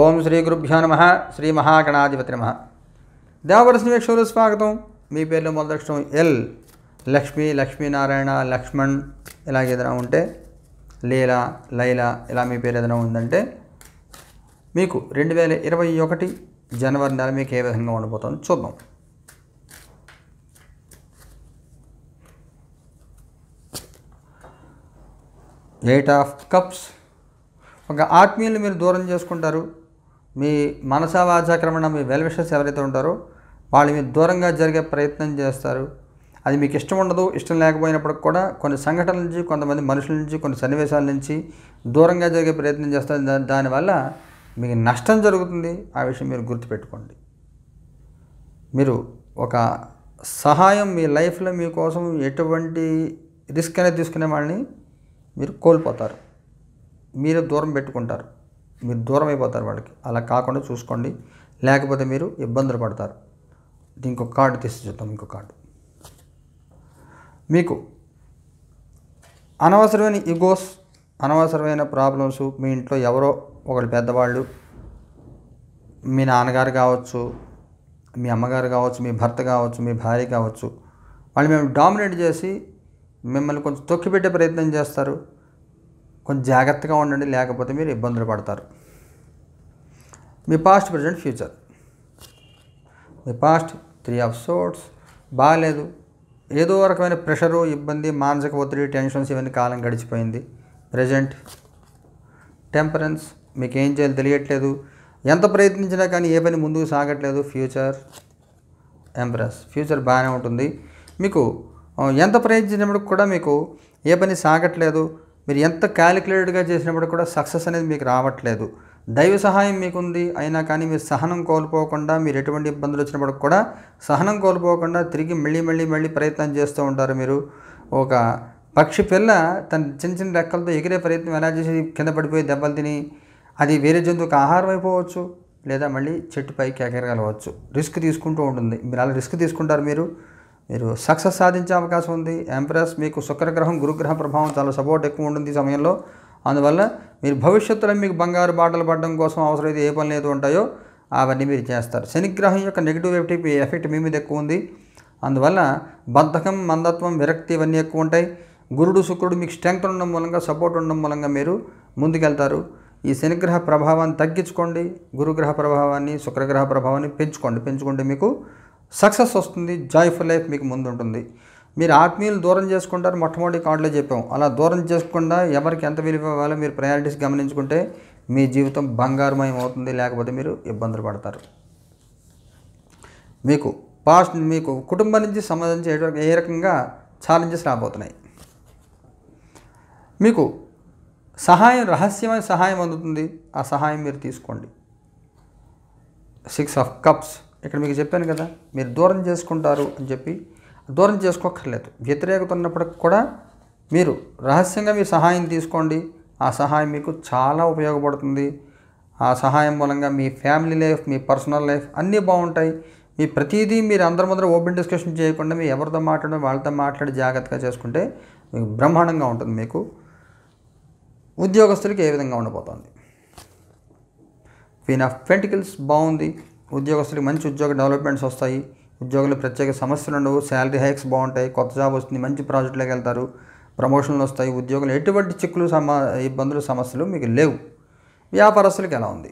ఓం శ్రీ గురుభ్యో నమ శ్రీ మహాగణాధిపతి నమ దేవరసిన వీక్షలు స్వాగతం మీ పేర్లు మొదలక్షణం ఎల్ లక్ష్మి లక్ష్మీనారాయణ లక్ష్మణ్ ఇలాగ ఏదైనా ఉంటే లీలా లైలా ఇలా మీ పేరు ఏదైనా ఉందంటే మీకు రెండు వేల ఇరవై ఒకటి జనవరి నెల మీకు ఏ విధంగా ఉండబోతుందో చూద్దాం ఎయిట్ ఆఫ్ కప్స్ ఒక ఆత్మీయులు మీరు దూరం చేసుకుంటారు మీ మనసావాచక్రమణ మీ వెల్విషర్స్ ఎవరైతే ఉంటారో వాళ్ళు మీరు దూరంగా జరిగే ప్రయత్నం చేస్తారు అది మీకు ఇష్టం ఉండదు ఇష్టం లేకపోయినప్పటికి కూడా కొన్ని సంఘటనల నుంచి కొంతమంది మనుషుల నుంచి కొన్ని సన్నివేశాల నుంచి దూరంగా జరిగే ప్రయత్నం చేస్తారు దానివల్ల మీకు నష్టం జరుగుతుంది ఆ విషయం మీరు గుర్తుపెట్టుకోండి మీరు ఒక సహాయం మీ లైఫ్లో మీకోసం ఎటువంటి రిస్క్ అనేది తీసుకునే వాళ్ళని మీరు కోల్పోతారు మీరు దూరం పెట్టుకుంటారు మీరు దూరం అయిపోతారు వాళ్ళకి అలా కాకుండా చూసుకోండి లేకపోతే మీరు ఇబ్బందులు పడతారు దీనికి ఒక కార్డు తీసి చూద్దాం ఇంకో కార్డు మీకు అనవసరమైన ఇగోస్ అనవసరమైన ప్రాబ్లమ్స్ మీ ఇంట్లో ఎవరో ఒకళ్ళు పెద్దవాళ్ళు మీ నాన్నగారు కావచ్చు మీ అమ్మగారు కావచ్చు మీ భర్త కావచ్చు మీ భార్య కావచ్చు వాళ్ళు మేము డామినేట్ చేసి మిమ్మల్ని కొంచెం తొక్కిపెట్టే ప్రయత్నం చేస్తారు కొంచెం జాగ్రత్తగా ఉండండి లేకపోతే మీరు ఇబ్బందులు పడతారు మీ పాస్ట్ ప్రజెంట్ ఫ్యూచర్ మీ పాస్ట్ త్రీ ఆఫ్ సోర్ట్స్ బాగాలేదు ఏదో రకమైన ప్రెషరు ఇబ్బంది మానసిక ఒత్తిడి టెన్షన్స్ ఇవన్నీ కాలం గడిచిపోయింది ప్రజెంట్ టెంపరెన్స్ మీకు ఏం చేయాలి తెలియట్లేదు ఎంత ప్రయత్నించినా కానీ ఏ పని ముందుకు సాగట్లేదు ఫ్యూచర్ ఎంప్రెస్ ఫ్యూచర్ బాగానే ఉంటుంది మీకు ఎంత ప్రయత్నించినప్పుడు కూడా మీకు ఏ పని సాగట్లేదు మీరు ఎంత క్యాలిక్యులేటెడ్గా చేసినప్పుడు కూడా సక్సెస్ అనేది మీకు రావట్లేదు దైవ సహాయం మీకుంది అయినా కానీ మీరు సహనం కోల్పోకుండా మీరు ఎటువంటి ఇబ్బందులు వచ్చినప్పుడు కూడా సహనం కోల్పోకుండా తిరిగి మళ్ళీ మళ్ళీ మళ్ళీ ప్రయత్నం చేస్తూ ఉంటారు మీరు ఒక పక్షి పిల్ల తన చిన్న చిన్న రెక్కలతో ఎగిరే ప్రయత్నం ఎలా చేసి కింద పడిపోయి దెబ్బలు తిని అది వేరే జంతువుకి ఆహారం అయిపోవచ్చు లేదా మళ్ళీ చెట్టు పైకి ఎగరగలవచ్చు రిస్క్ తీసుకుంటూ ఉంటుంది మీరు అలా రిస్క్ తీసుకుంటారు మీరు మీరు సక్సెస్ సాధించే అవకాశం ఉంది ఎంప్రెస్ మీకు శుక్రగ్రహం గురుగ్రహ ప్రభావం చాలా సపోర్ట్ ఎక్కువ ఉంటుంది ఈ సమయంలో అందువల్ల మీరు భవిష్యత్తులో మీకు బంగారు బాటలు పడడం కోసం అవసరమైతే ఏ పనులు ఏదో ఉంటాయో అవన్నీ మీరు చేస్తారు శనిగ్రహం యొక్క నెగిటివ్ ఎఫెక్ట్ ఎఫెక్ట్ మీ మీద ఎక్కువ ఉంది అందువల్ల బద్ధకం మందత్వం విరక్తి ఇవన్నీ ఎక్కువ ఉంటాయి గురుడు శుక్రుడు మీకు స్ట్రెంగ్త్ ఉండడం మూలంగా సపోర్ట్ ఉండడం మూలంగా మీరు ముందుకెళ్తారు ఈ శనిగ్రహ ప్రభావాన్ని తగ్గించుకోండి గురుగ్రహ ప్రభావాన్ని శుక్రగ్రహ ప్రభావాన్ని పెంచుకోండి పెంచుకుంటే మీకు సక్సెస్ వస్తుంది జాయ్ఫుల్ లైఫ్ మీకు ముందు ఉంటుంది మీరు ఆత్మీయులు దూరం చేసుకుంటారు మొట్టమొదటి కాంట్లో చెప్పాం అలా దూరం చేసుకుండా ఎవరికి ఎంత విలువ ఇవ్వాలో మీరు ప్రయారిటీస్ గమనించుకుంటే మీ జీవితం బంగారమయం అవుతుంది లేకపోతే మీరు ఇబ్బందులు పడతారు మీకు పాస్ట్ మీకు కుటుంబం నుంచి సంబంధించి ఏ రకంగా ఛాలెంజెస్ రాబోతున్నాయి మీకు సహాయం రహస్యమైన సహాయం అందుతుంది ఆ సహాయం మీరు తీసుకోండి సిక్స్ ఆఫ్ కప్స్ ఇక్కడ మీకు చెప్పాను కదా మీరు దూరం చేసుకుంటారు అని చెప్పి దూరం చేసుకోక్కర్లేదు వ్యతిరేకత ఉన్నప్పటికి కూడా మీరు రహస్యంగా మీ సహాయం తీసుకోండి ఆ సహాయం మీకు చాలా ఉపయోగపడుతుంది ఆ సహాయం మూలంగా మీ ఫ్యామిలీ లైఫ్ మీ పర్సనల్ లైఫ్ అన్నీ బాగుంటాయి మీ ప్రతిదీ మీరు అందరి ముందర ఓపెన్ డిస్కషన్ చేయకుండా మీ ఎవరితో మాట్లాడడం వాళ్ళతో మాట్లాడి జాగ్రత్తగా చేసుకుంటే మీకు బ్రహ్మాండంగా ఉంటుంది మీకు ఉద్యోగస్తులకి ఏ విధంగా ఉండబోతోంది క్వీన్ ఆఫ్ పెంటికల్స్ బాగుంది ఉద్యోగస్తులకు మంచి ఉద్యోగ డెవలప్మెంట్స్ వస్తాయి ఉద్యోగులు ప్రత్యేక సమస్యలు ఉండవు శాలరీ హైక్స్ బాగుంటాయి కొత్త జాబ్ వస్తుంది మంచి ప్రాజెక్టులోకి వెళ్తారు ప్రమోషన్లు వస్తాయి ఉద్యోగులు ఎటువంటి చిక్కులు సమా ఇబ్బందులు సమస్యలు మీకు లేవు వ్యాపారస్తులకు ఎలా ఉంది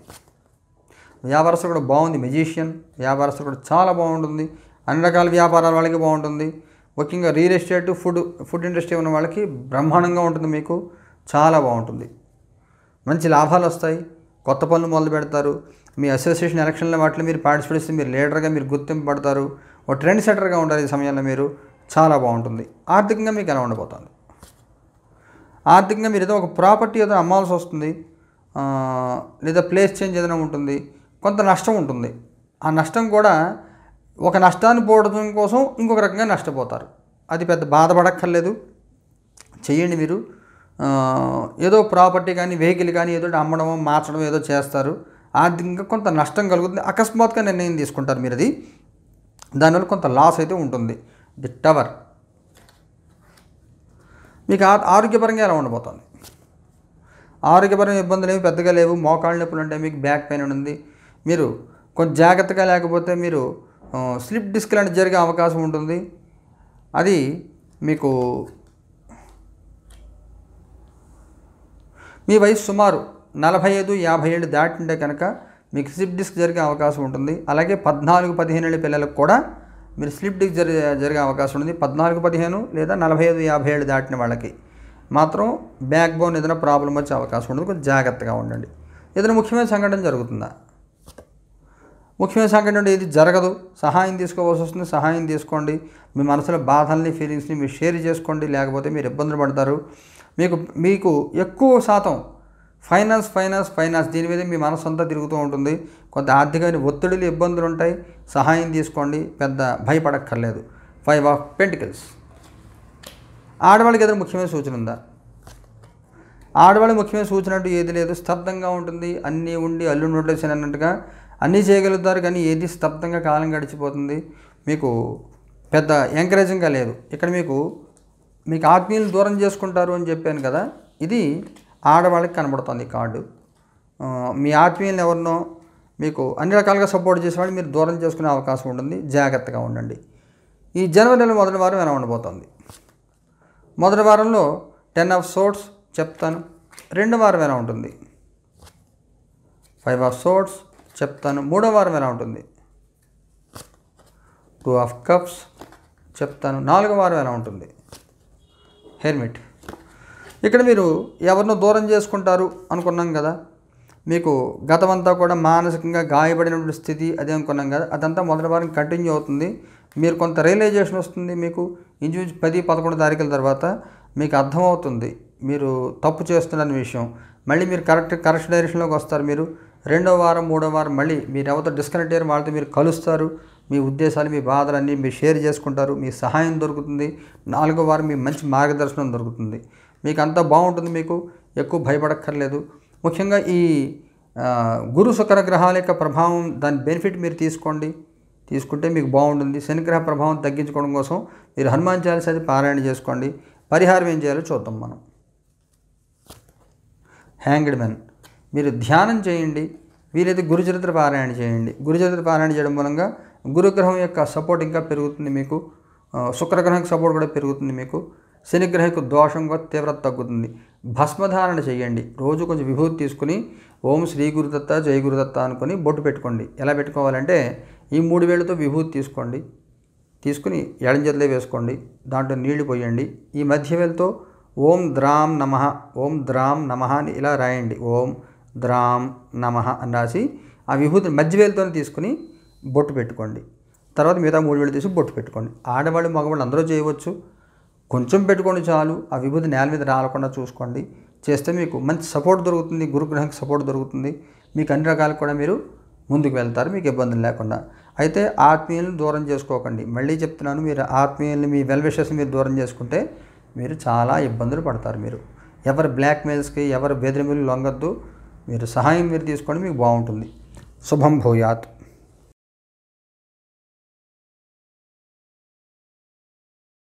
వ్యాపారస్తులు కూడా బాగుంది మెజీషియన్ వ్యాపారస్తులు కూడా చాలా బాగుంటుంది అన్ని రకాల వ్యాపారాల వాళ్ళకి బాగుంటుంది ముఖ్యంగా real estate food food industry ఉన్న వాళ్ళకి బ్రహ్మాండంగా ఉంటుంది మీకు చాలా బాగుంటుంది మంచి లాభాలు వస్తాయి కొత్త పనులు మొదలు పెడతారు మీ అసోసియేషన్ ఎలక్షన్ల వాటిలో మీరు పార్టిసిపేట్ చేస్తే మీరు లీడర్గా మీరు గుర్తింపబడతారు ఒక ట్రెండ్ సెటర్గా ఉండాలి ఈ సమయంలో మీరు చాలా బాగుంటుంది ఆర్థికంగా మీకు ఎలా ఉండబోతుంది ఆర్థికంగా మీరు ఏదో ఒక ప్రాపర్టీ ఏదో అమ్మాల్సి వస్తుంది లేదా ప్లేస్ చేంజ్ ఏదైనా ఉంటుంది కొంత నష్టం ఉంటుంది ఆ నష్టం కూడా ఒక నష్టాన్ని పోవడం కోసం ఇంకొక రకంగా నష్టపోతారు అది పెద్ద బాధపడక్కర్లేదు చేయండి మీరు ఏదో ప్రాపర్టీ కానీ వెహికల్ కానీ ఏదో అమ్మడం మార్చడం ఏదో చేస్తారు ఆర్థికంగా కొంత నష్టం కలుగుతుంది అకస్మాత్గా నిర్ణయం తీసుకుంటారు మీరు అది దానివల్ల కొంత లాస్ అయితే ఉంటుంది ది టవర్ మీకు ఆరోగ్యపరంగా ఎలా ఉండబోతోంది ఆరోగ్యపరమైన ఇబ్బందులు ఏమి పెద్దగా లేవు మోకాళ్ళ నొప్పులు ఉంటే మీకు బ్యాక్ పెయిన్ ఉంది మీరు కొంచెం జాగ్రత్తగా లేకపోతే మీరు స్లిప్ డిస్క్ లాంటి జరిగే అవకాశం ఉంటుంది అది మీకు మీ వయసు సుమారు నలభై ఐదు యాభై ఏళ్ళు దాటింటే కనుక మీకు స్లిప్ డిస్క్ జరిగే అవకాశం ఉంటుంది అలాగే పద్నాలుగు పదిహేను ఏళ్ళ పిల్లలకు కూడా మీరు స్లిప్ డిస్క్ జరి జరిగే అవకాశం ఉంటుంది పద్నాలుగు పదిహేను లేదా నలభై ఐదు యాభై ఏళ్ళు దాటిన వాళ్ళకి మాత్రం బ్యాక్ బోన్ ఏదైనా ప్రాబ్లం వచ్చే అవకాశం ఉంటుంది కొంచెం జాగ్రత్తగా ఉండండి ఏదైనా ముఖ్యమైన సంఘటన జరుగుతుందా ముఖ్యమైన సంఘటన ఇది జరగదు సహాయం తీసుకోవాల్సి వస్తుంది సహాయం తీసుకోండి మీ మనసులో బాధల్ని ఫీలింగ్స్ని మీరు షేర్ చేసుకోండి లేకపోతే మీరు ఇబ్బందులు పడతారు మీకు మీకు ఎక్కువ శాతం ఫైనాన్స్ ఫైనాన్స్ ఫైనాన్స్ దీని మీద మీ మనసు అంతా తిరుగుతూ ఉంటుంది కొంత ఆర్థికమైన ఒత్తిడులు ఇబ్బందులు ఉంటాయి సహాయం తీసుకోండి పెద్ద భయపడక్కర్లేదు ఫైవ్ ఆఫ్ పెంటికల్స్ ఆడవాళ్ళకి ఏదైనా ముఖ్యమైన సూచన ఉందా ఆడవాళ్ళకి ముఖ్యమైన సూచన అంటూ ఏది లేదు స్తబ్దంగా ఉంటుంది అన్నీ ఉండి అల్లు నోట్లేసాను అన్నట్టుగా అన్నీ చేయగలుగుతారు కానీ ఏది స్తబ్దంగా కాలం గడిచిపోతుంది మీకు పెద్ద ఎంకరేజింగ్గా లేదు ఇక్కడ మీకు మీకు ఆజ్ఞలు దూరం చేసుకుంటారు అని చెప్పాను కదా ఇది ఆడవాళ్ళకి కనబడుతుంది కార్డు మీ ఆత్మీయులను ఎవరినో మీకు అన్ని రకాలుగా సపోర్ట్ చేసేవాడిని మీరు దూరం చేసుకునే అవకాశం ఉంటుంది జాగ్రత్తగా ఉండండి ఈ జనవరి నెల మొదటి వారం ఎలా ఉండబోతుంది మొదటి వారంలో టెన్ ఆఫ్ సోట్స్ చెప్తాను రెండో వారం ఎలా ఉంటుంది ఫైవ్ ఆఫ్ సోట్స్ చెప్తాను మూడో వారం ఎలా ఉంటుంది టూ ఆఫ్ కప్స్ చెప్తాను నాలుగో వారం ఎలా ఉంటుంది హెల్మెట్ ఇక్కడ మీరు ఎవరినో దూరం చేసుకుంటారు అనుకున్నాం కదా మీకు గతమంతా కూడా మానసికంగా గాయపడినటువంటి స్థితి అదే అనుకున్నాం కదా అదంతా మొదటి వారం కంటిన్యూ అవుతుంది మీరు కొంత రియలైజేషన్ వస్తుంది మీకు ఇంచుమించు పది పదకొండు తారీఖుల తర్వాత మీకు అర్థమవుతుంది మీరు తప్పు చేస్తున్న విషయం మళ్ళీ మీరు కరెక్ట్ కరెక్ట్ డైరెక్షన్లోకి వస్తారు మీరు రెండో వారం మూడో వారం మళ్ళీ మీరు ఎవరితో డిస్కనెక్ట్ అయ్యారు వాళ్ళతో మీరు కలుస్తారు మీ ఉద్దేశాలు మీ బాధలన్నీ మీరు షేర్ చేసుకుంటారు మీ సహాయం దొరుకుతుంది నాలుగో వారం మీ మంచి మార్గదర్శనం దొరుకుతుంది మీకు అంతా బాగుంటుంది మీకు ఎక్కువ భయపడక్కర్లేదు ముఖ్యంగా ఈ గురు శుక్ర గ్రహాల యొక్క ప్రభావం దాని బెనిఫిట్ మీరు తీసుకోండి తీసుకుంటే మీకు బాగుంటుంది శనిగ్రహ ప్రభావం తగ్గించుకోవడం కోసం మీరు హనుమాన్ చాలీస అది పారాయణ చేసుకోండి పరిహారం ఏం చేయాలో చూద్దాం మనం హ్యాంగ్డ్ మెన్ మీరు ధ్యానం చేయండి వీరైతే గురుచరిత్ర పారాయణ చేయండి గురుచరిత్ర పారాయణ చేయడం మూలంగా గురుగ్రహం యొక్క సపోర్ట్ ఇంకా పెరుగుతుంది మీకు శుక్రగ్రహం సపోర్ట్ కూడా పెరుగుతుంది మీకు శనిగ్రహకు దోషం కూడా తీవ్రత తగ్గుతుంది భస్మధారణ చేయండి రోజు కొంచెం విభూతి తీసుకుని ఓం శ్రీ గురుదత్త జయ గురుదత్త అనుకుని బొట్టు పెట్టుకోండి ఎలా పెట్టుకోవాలంటే ఈ మూడు వేలతో విభూతి తీసుకోండి తీసుకుని ఎడంజర్లే వేసుకోండి దాంట్లో నీళ్లు పోయండి ఈ మధ్య వేలతో ఓం ద్రాం నమ ఓం ద్రామ్ నమ అని ఇలా రాయండి ఓం ద్రామ్ నమ అని రాసి ఆ విభూతిని మధ్యవేలతో తీసుకుని బొట్టు పెట్టుకోండి తర్వాత మిగతా మూడు వేలు తీసి బొట్టు పెట్టుకోండి ఆడవాళ్ళు మగవాళ్ళు అందరూ చేయవచ్చు కొంచెం పెట్టుకోండి చాలు ఆ విభూతి నేల మీద రాలకుండా చూసుకోండి చేస్తే మీకు మంచి సపోర్ట్ దొరుకుతుంది గురుగ్రహంకి సపోర్ట్ దొరుకుతుంది మీకు అన్ని రకాలు కూడా మీరు ముందుకు వెళ్తారు మీకు ఇబ్బందులు లేకుండా అయితే ఆత్మీయులను దూరం చేసుకోకండి మళ్ళీ చెప్తున్నాను మీరు ఆత్మీయులని మీ వెల్విషెస్ మీరు దూరం చేసుకుంటే మీరు చాలా ఇబ్బందులు పడతారు మీరు ఎవరి బ్లాక్మెయిల్స్కి ఎవరు బెదిరిమిల్ లొంగద్దు మీరు సహాయం మీరు తీసుకోండి మీకు బాగుంటుంది శుభం భూయాత్